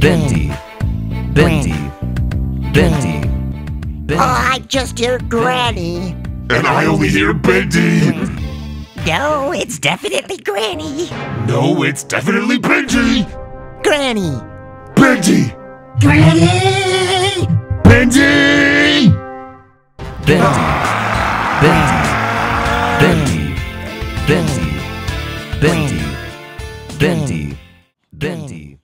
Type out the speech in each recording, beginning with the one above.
Bendy. Bendy. Bendy. Bendy. Oh, I just hear Granny. And I only hear Bendy. No, it's definitely Granny. No, it's definitely Bendy. Granny. Bendy. Granny. Bendy. Bendy. Bendy. Bendy. Bendy. Bendy. Bendy. Bendy. Bendy. Bendy. Bendy. Bendy. Bendy. Bendy.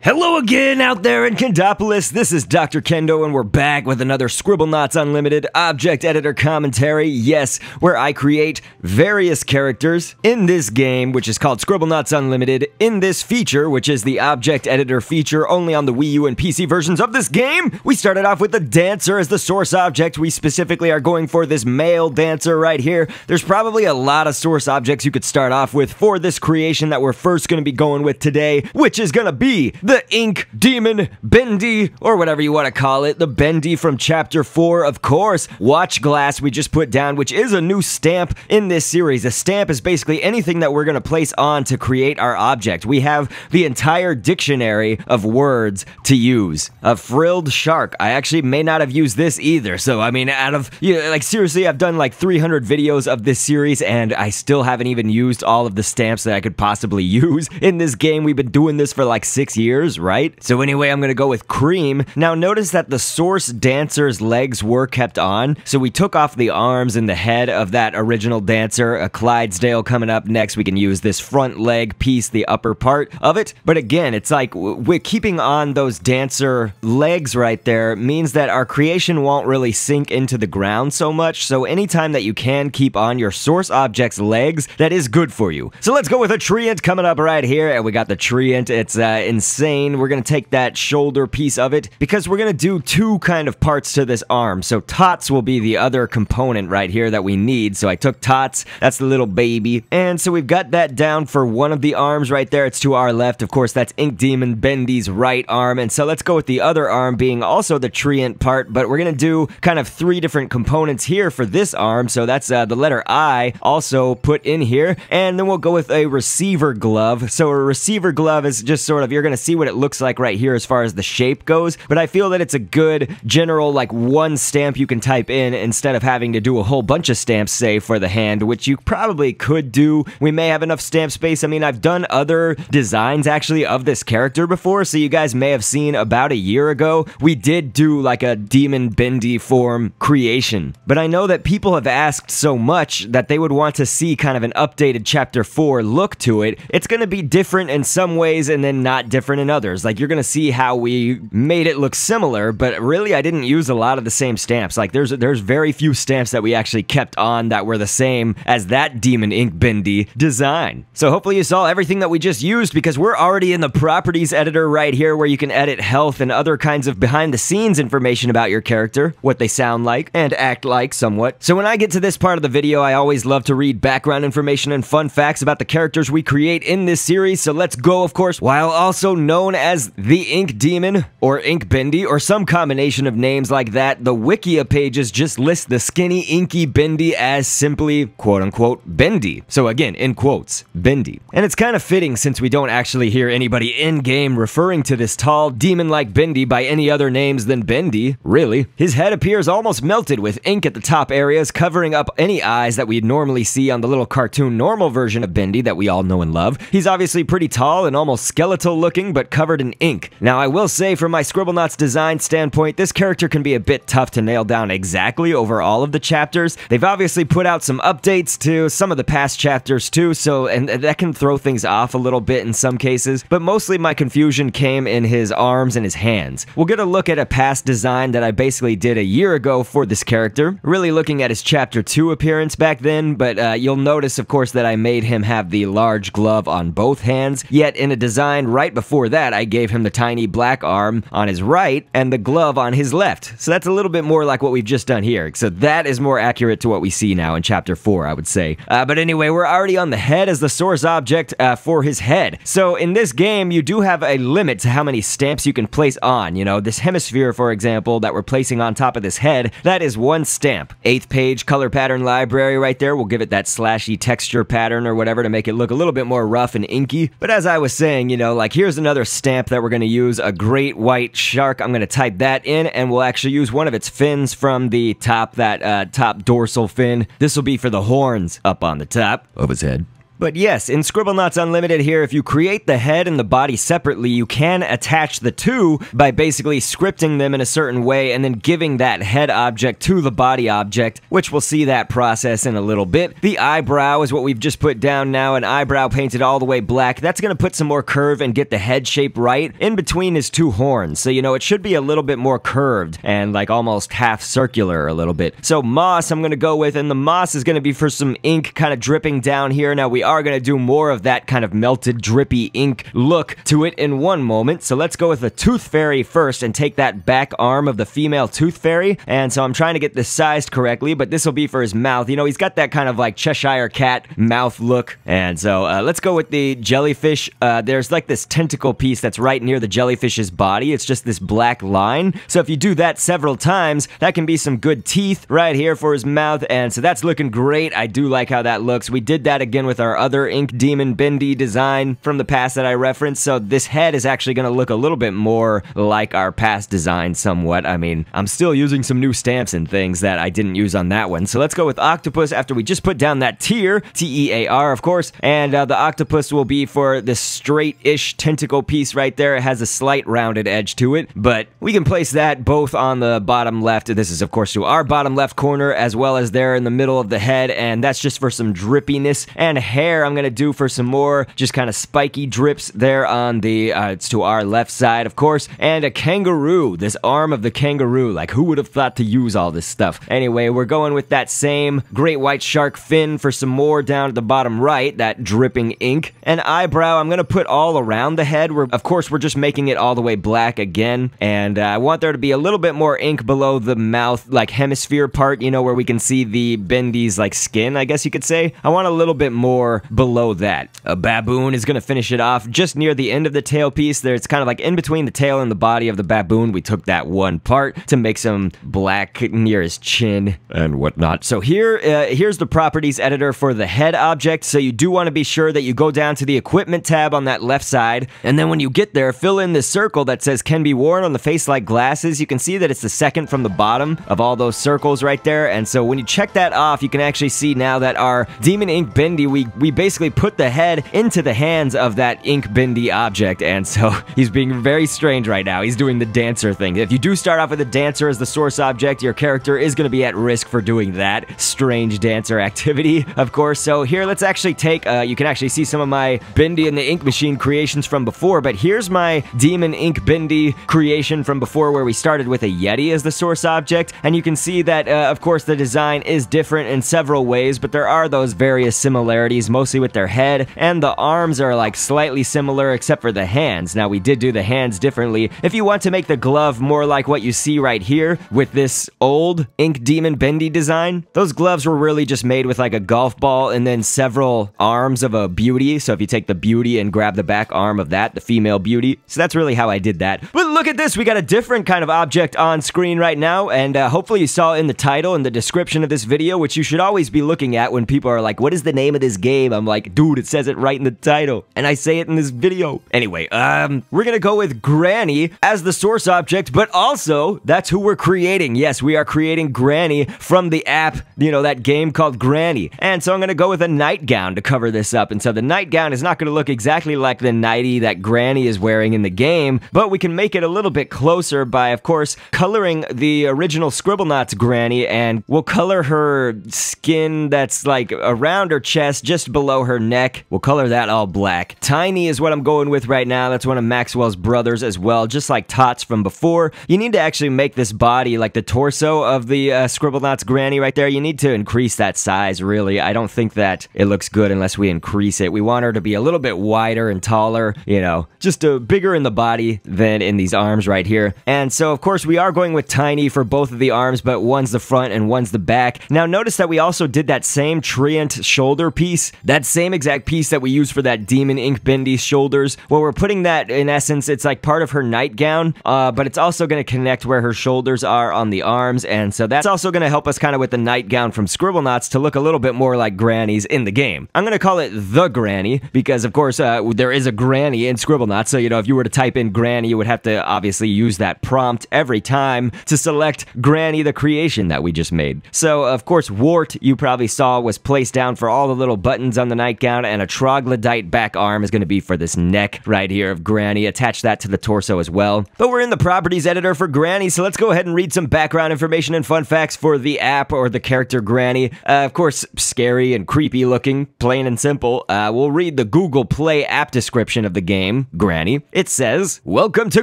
Hello again out there in Kendopolis. This is Dr. Kendo, and we're back with another Scribble Knots Unlimited Object Editor Commentary. Yes, where I create various characters in this game, which is called Scribble Knots Unlimited, in this feature, which is the Object Editor feature only on the Wii U and PC versions of this game. We started off with the dancer as the source object. We specifically are going for this male dancer right here. There's probably a lot of source objects you could start off with for this creation that we're first going to be going with today, which is going to be the ink demon Bendy, or whatever you want to call it, the Bendy from Chapter 4, of course. Watch Glass, we just put down, which is a new stamp in this series. A stamp is basically anything that we're going to place on to create our object. We have the entire dictionary of words to use. A frilled shark. I actually may not have used this either. So, I mean, out of, you know, like, seriously, I've done like 300 videos of this series and I still haven't even used all of the stamps that I could possibly use in this game. We've been doing this for like six years years, right? So anyway, I'm gonna go with cream. Now notice that the source dancer's legs were kept on, so we took off the arms and the head of that original dancer, a Clydesdale coming up next. We can use this front leg piece, the upper part of it. But again, it's like we're keeping on those dancer legs right there means that our creation won't really sink into the ground so much. So anytime that you can keep on your source object's legs, that is good for you. So let's go with a treant coming up right here. And we got the treant. It's uh, insane we're going to take that shoulder piece of it because we're going to do two kind of parts to this arm. So Tots will be the other component right here that we need. So I took Tots, that's the little baby. And so we've got that down for one of the arms right there. It's to our left. Of course, that's Ink Demon Bendy's right arm. And so let's go with the other arm being also the treant part, but we're going to do kind of three different components here for this arm. So that's uh, the letter I also put in here. And then we'll go with a receiver glove. So a receiver glove is just sort of, you're going to see what it looks like right here as far as the shape goes, but I feel that it's a good general like one stamp you can type in instead of having to do a whole bunch of stamps, say, for the hand, which you probably could do. We may have enough stamp space. I mean, I've done other designs actually of this character before, so you guys may have seen about a year ago, we did do like a demon bendy form creation. But I know that people have asked so much that they would want to see kind of an updated chapter 4 look to it. It's going to be different in some ways and then not different in and others. Like you're gonna see how we made it look similar, but really I didn't use a lot of the same stamps. Like there's there's very few stamps that we actually kept on that were the same as that Demon Ink Bindi design. So hopefully you saw everything that we just used because we're already in the properties editor right here where you can edit health and other kinds of behind the scenes information about your character, what they sound like and act like somewhat. So when I get to this part of the video, I always love to read background information and fun facts about the characters we create in this series. So let's go, of course, while also knowing known as the Ink Demon or Ink Bendy or some combination of names like that, the Wikia pages just list the skinny Inky Bendy as simply quote unquote Bendy. So again, in quotes, Bendy. And it's kind of fitting since we don't actually hear anybody in game referring to this tall, demon like Bendy by any other names than Bendy, really. His head appears almost melted with ink at the top areas, covering up any eyes that we'd normally see on the little cartoon normal version of Bendy that we all know and love. He's obviously pretty tall and almost skeletal looking, but it covered in ink. Now I will say from my Scribblenauts design standpoint, this character can be a bit tough to nail down exactly over all of the chapters. They've obviously put out some updates to some of the past chapters too, so and that can throw things off a little bit in some cases, but mostly my confusion came in his arms and his hands. We'll get a look at a past design that I basically did a year ago for this character, really looking at his chapter 2 appearance back then, but uh, you'll notice of course that I made him have the large glove on both hands, yet in a design right before that that, I gave him the tiny black arm on his right and the glove on his left. So that's a little bit more like what we've just done here. So that is more accurate to what we see now in chapter 4, I would say. Uh, but anyway, we're already on the head as the source object uh, for his head. So in this game, you do have a limit to how many stamps you can place on. You know, this hemisphere, for example, that we're placing on top of this head, that is one stamp. Eighth page color pattern library right there. We'll give it that slashy texture pattern or whatever to make it look a little bit more rough and inky. But as I was saying, you know, like here's another another stamp that we're going to use, a great white shark. I'm going to type that in, and we'll actually use one of its fins from the top, that uh, top dorsal fin. This will be for the horns up on the top of his head. But yes, in Scribblenauts Unlimited here, if you create the head and the body separately, you can attach the two by basically scripting them in a certain way and then giving that head object to the body object, which we'll see that process in a little bit. The eyebrow is what we've just put down now, an eyebrow painted all the way black. That's going to put some more curve and get the head shape right in between his two horns. So, you know, it should be a little bit more curved and like almost half circular a little bit. So moss I'm going to go with, and the moss is going to be for some ink kind of dripping down here. Now we are going to do more of that kind of melted, drippy ink look to it in one moment. So let's go with the Tooth Fairy first and take that back arm of the female Tooth Fairy. And so I'm trying to get this sized correctly, but this will be for his mouth. You know, he's got that kind of like Cheshire Cat mouth look. And so uh, let's go with the jellyfish. Uh, there's like this tentacle piece that's right near the jellyfish's body. It's just this black line. So if you do that several times, that can be some good teeth right here for his mouth. And so that's looking great. I do like how that looks. We did that again with our other Ink Demon Bendy design from the past that I referenced, so this head is actually going to look a little bit more like our past design somewhat. I mean, I'm still using some new stamps and things that I didn't use on that one, so let's go with Octopus after we just put down that tier, T-E-A-R, of course, and uh, the Octopus will be for this straight-ish tentacle piece right there. It has a slight rounded edge to it, but we can place that both on the bottom left. This is, of course, to our bottom left corner, as well as there in the middle of the head, and that's just for some drippiness and hair hair I'm going to do for some more just kind of spiky drips there on the, uh, it's to our left side, of course. And a kangaroo, this arm of the kangaroo. Like, who would have thought to use all this stuff? Anyway, we're going with that same great white shark fin for some more down at the bottom right, that dripping ink. An eyebrow I'm going to put all around the head. We're, of course, we're just making it all the way black again. And uh, I want there to be a little bit more ink below the mouth, like hemisphere part, you know, where we can see the Bendy's, like, skin, I guess you could say. I want a little bit more below that. A baboon is going to finish it off just near the end of the tailpiece there. It's kind of like in between the tail and the body of the baboon. We took that one part to make some black near his chin and whatnot. So here, uh, here's the properties editor for the head object. So you do want to be sure that you go down to the equipment tab on that left side. And then when you get there, fill in this circle that says can be worn on the face like glasses. You can see that it's the second from the bottom of all those circles right there. And so when you check that off, you can actually see now that our Demon Ink Bendy, we we basically put the head into the hands of that ink bindy object, and so he's being very strange right now. He's doing the dancer thing. If you do start off with a dancer as the source object, your character is going to be at risk for doing that strange dancer activity, of course. So here, let's actually take, uh, you can actually see some of my bindy and the Ink Machine creations from before, but here's my Demon Ink bindy creation from before where we started with a Yeti as the source object, and you can see that, uh, of course, the design is different in several ways, but there are those various similarities mostly with their head, and the arms are like slightly similar except for the hands. Now we did do the hands differently. If you want to make the glove more like what you see right here with this old Ink Demon Bendy design, those gloves were really just made with like a golf ball and then several arms of a beauty. So if you take the beauty and grab the back arm of that, the female beauty. So that's really how I did that. But look at this, we got a different kind of object on screen right now. And uh, hopefully you saw in the title and the description of this video, which you should always be looking at when people are like, what is the name of this game? game. I'm like, dude, it says it right in the title. And I say it in this video. Anyway, um, we're gonna go with Granny as the source object, but also that's who we're creating. Yes, we are creating Granny from the app, you know, that game called Granny. And so I'm gonna go with a nightgown to cover this up. And so the nightgown is not gonna look exactly like the nightie that Granny is wearing in the game, but we can make it a little bit closer by, of course, coloring the original Scribblenauts Granny, and we'll color her skin that's like around her chest just below her neck. We'll color that all black. Tiny is what I'm going with right now. That's one of Maxwell's brothers as well, just like Tots from before. You need to actually make this body like the torso of the uh, Scribblenauts granny right there. You need to increase that size, really. I don't think that it looks good unless we increase it. We want her to be a little bit wider and taller, you know, just uh, bigger in the body than in these arms right here. And so, of course, we are going with Tiny for both of the arms, but one's the front and one's the back. Now, notice that we also did that same treant shoulder piece that same exact piece that we use for that demon ink Bendy shoulders, well, we're putting that in essence, it's like part of her nightgown, uh, but it's also going to connect where her shoulders are on the arms, and so that's also going to help us kind of with the nightgown from Scribble Knots to look a little bit more like grannies in the game. I'm going to call it the granny because, of course, uh, there is a granny in Scribble Knots, so you know, if you were to type in granny, you would have to obviously use that prompt every time to select granny, the creation that we just made. So, of course, Wart, you probably saw, was placed down for all the little buttons buttons on the nightgown, and a troglodyte back arm is going to be for this neck right here of Granny. Attach that to the torso as well. But we're in the properties editor for Granny, so let's go ahead and read some background information and fun facts for the app or the character Granny. Uh, of course, scary and creepy looking, plain and simple. Uh, we'll read the Google Play app description of the game, Granny. It says, Welcome to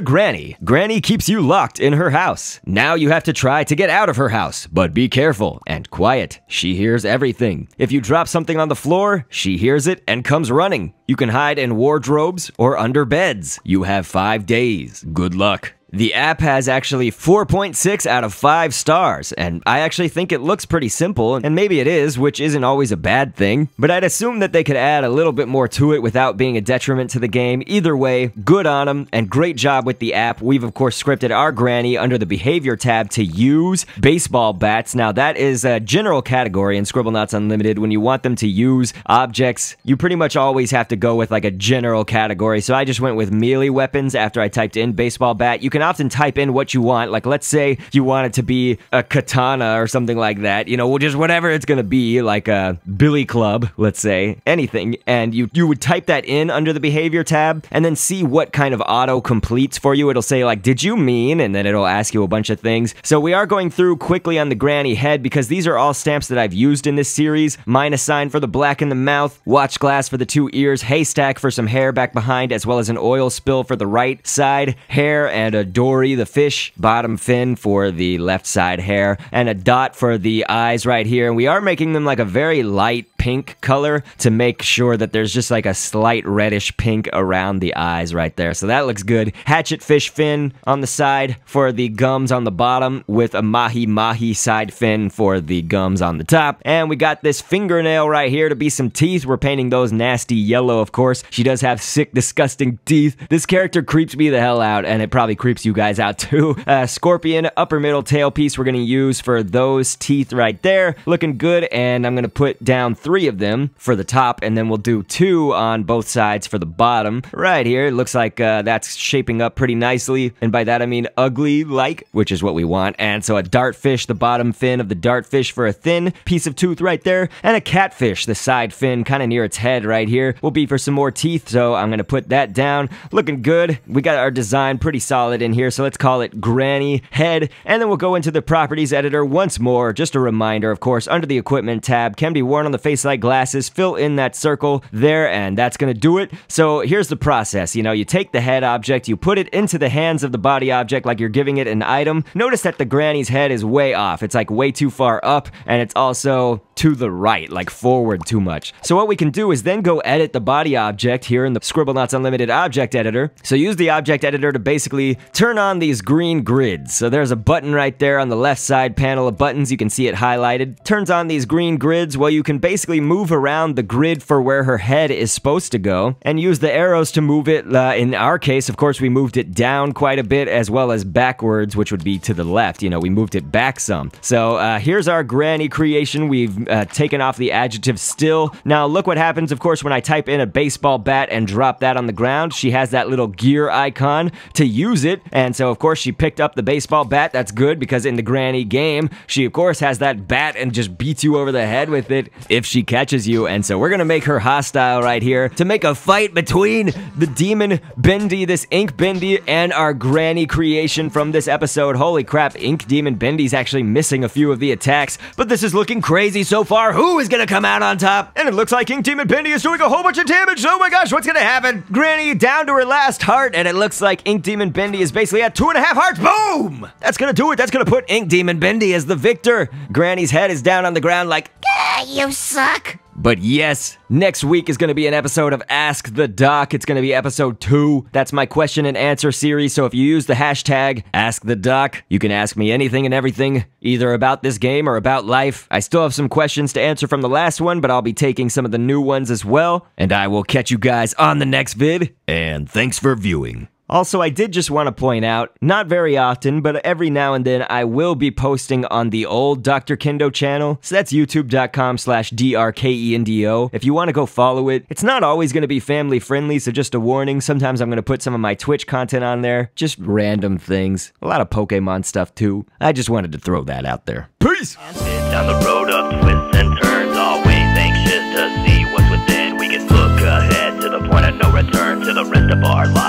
Granny. Granny keeps you locked in her house. Now you have to try to get out of her house, but be careful and quiet. She hears everything. If you drop something on the floor, she hears it and comes running. You can hide in wardrobes or under beds. You have five days. Good luck. The app has actually 4.6 out of 5 stars, and I actually think it looks pretty simple, and maybe it is, which isn't always a bad thing, but I'd assume that they could add a little bit more to it without being a detriment to the game. Either way, good on them, and great job with the app. We've, of course, scripted our granny under the behavior tab to use baseball bats. Now, that is a general category in Scribblenauts Unlimited. When you want them to use objects, you pretty much always have to go with like a general category, so I just went with melee weapons after I typed in baseball bat. You can often type in what you want. Like, let's say you want it to be a katana or something like that. You know, just whatever it's gonna be, like a billy club, let's say, anything. And you you would type that in under the behavior tab, and then see what kind of auto completes for you. It'll say like, did you mean? And then it'll ask you a bunch of things. So we are going through quickly on the granny head because these are all stamps that I've used in this series. Minus sign for the black in the mouth, watch glass for the two ears, haystack for some hair back behind, as well as an oil spill for the right side, hair, and a dory, the fish bottom fin for the left side hair, and a dot for the eyes right here. And we are making them like a very light pink color to make sure that there's just like a slight reddish pink around the eyes right there. So that looks good. Hatchet fish fin on the side for the gums on the bottom with a mahi mahi side fin for the gums on the top. And we got this fingernail right here to be some teeth. We're painting those nasty yellow, of course. She does have sick, disgusting teeth. This character creeps me the hell out, and it probably creeps you guys out too. Uh, scorpion, upper middle tail piece we're going to use for those teeth right there. Looking good, and I'm going to put down three three of them for the top, and then we'll do two on both sides for the bottom. Right here, it looks like uh, that's shaping up pretty nicely, and by that I mean ugly-like, which is what we want. And so a dartfish, the bottom fin of the dartfish for a thin piece of tooth right there, and a catfish, the side fin kind of near its head right here, will be for some more teeth, so I'm gonna put that down. Looking good. We got our design pretty solid in here, so let's call it Granny Head, and then we'll go into the Properties Editor once more. Just a reminder, of course, under the Equipment tab, can be worn on the face like glasses, fill in that circle there, and that's gonna do it. So here's the process. You know, you take the head object, you put it into the hands of the body object like you're giving it an item. Notice that the granny's head is way off. It's like way too far up, and it's also to the right, like forward too much. So what we can do is then go edit the body object here in the Scribblenauts Unlimited object editor. So use the object editor to basically turn on these green grids. So there's a button right there on the left side panel of buttons. You can see it highlighted. Turns on these green grids. Well, you can basically move around the grid for where her head is supposed to go and use the arrows to move it. Uh, in our case, of course, we moved it down quite a bit as well as backwards, which would be to the left. You know, we moved it back some. So uh, here's our granny creation. We've uh, taken off the adjective still. Now, look what happens, of course, when I type in a baseball bat and drop that on the ground. She has that little gear icon to use it. And so, of course, she picked up the baseball bat. That's good because in the granny game, she, of course, has that bat and just beats you over the head with it if she catches you. And so, we're going to make her hostile right here to make a fight between the demon Bendy, this Ink Bendy, and our granny creation from this episode. Holy crap, Ink Demon Bendy's actually missing a few of the attacks, but this is looking crazy so so far. Who is going to come out on top? And it looks like King Demon Pindy is doing a whole bunch of damage. Oh my gosh, what's going to happen? Granny down to her last heart, and it looks like Ink Demon Bendy is basically at two and a half hearts. Boom! That's going to do it. That's going to put Ink Demon Bendy as the victor. Granny's head is down on the ground like, ah, you suck. But yes, next week is going to be an episode of Ask the Doc. It's going to be episode two. That's my question and answer series. So if you use the hashtag Ask the Doc, you can ask me anything and everything, either about this game or about life. I still have some questions to answer from the last one, but I'll be taking some of the new ones as well. And I will catch you guys on the next vid. And thanks for viewing. Also, I did just want to point out, not very often, but every now and then I will be posting on the old Dr. Kendo channel. So that's youtube.com slash drkendo. If you want to go follow it, it's not always going to be family friendly, so just a warning. Sometimes I'm going to put some of my Twitch content on there, just random things. A lot of Pokemon stuff too. I just wanted to throw that out there. Peace! Down the road of twists and turns, always anxious to see what's within. We can look ahead to the point of no return to the rest of our lives.